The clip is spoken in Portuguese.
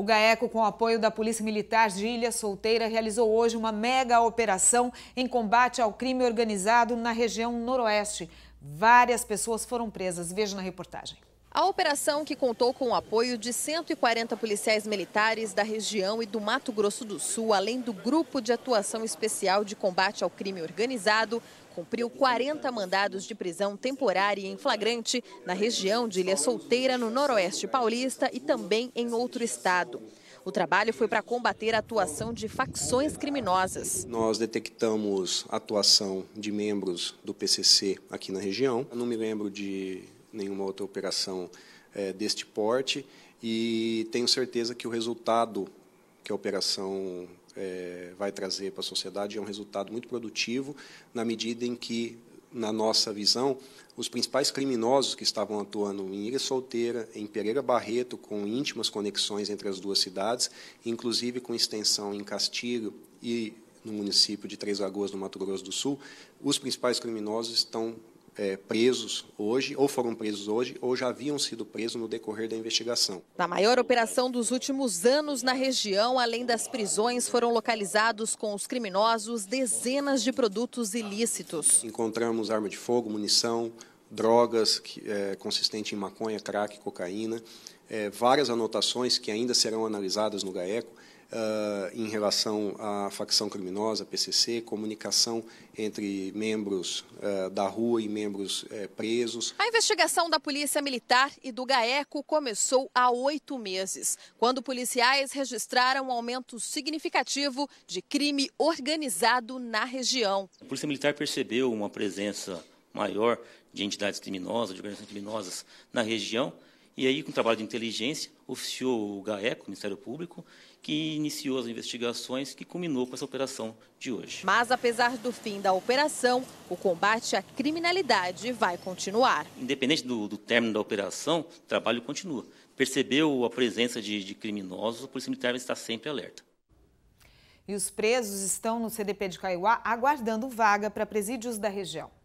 O GAECO, com apoio da Polícia Militar de Ilha Solteira, realizou hoje uma mega operação em combate ao crime organizado na região noroeste. Várias pessoas foram presas. Veja na reportagem. A operação, que contou com o apoio de 140 policiais militares da região e do Mato Grosso do Sul, além do Grupo de Atuação Especial de Combate ao Crime Organizado, cumpriu 40 mandados de prisão temporária em flagrante na região de Ilha Solteira, no Noroeste Paulista e também em outro estado. O trabalho foi para combater a atuação de facções criminosas. Nós detectamos atuação de membros do PCC aqui na região. Eu não me lembro de nenhuma outra operação é, deste porte e tenho certeza que o resultado que a operação é, vai trazer para a sociedade é um resultado muito produtivo, na medida em que, na nossa visão, os principais criminosos que estavam atuando em Ilha Solteira, em Pereira Barreto, com íntimas conexões entre as duas cidades, inclusive com extensão em Castilho e no município de Três Lagoas, no Mato Grosso do Sul, os principais criminosos estão é, presos hoje, ou foram presos hoje, ou já haviam sido presos no decorrer da investigação. Na maior operação dos últimos anos na região, além das prisões, foram localizados com os criminosos dezenas de produtos ilícitos. Encontramos arma de fogo, munição, drogas, que, é, consistente em maconha, crack, cocaína, é, várias anotações que ainda serão analisadas no GAECO uh, em relação à facção criminosa, PCC, comunicação entre membros uh, da rua e membros uh, presos. A investigação da Polícia Militar e do GAECO começou há oito meses, quando policiais registraram um aumento significativo de crime organizado na região. A Polícia Militar percebeu uma presença maior de entidades criminosas, de organizações criminosas na região e aí, com o trabalho de inteligência, oficiou o GAECO, o Ministério Público, que iniciou as investigações que culminou com essa operação de hoje. Mas, apesar do fim da operação, o combate à criminalidade vai continuar. Independente do, do término da operação, o trabalho continua. Percebeu a presença de, de criminosos, o Polícia Militar está sempre alerta. E os presos estão no CDP de Caiuá aguardando vaga para presídios da região.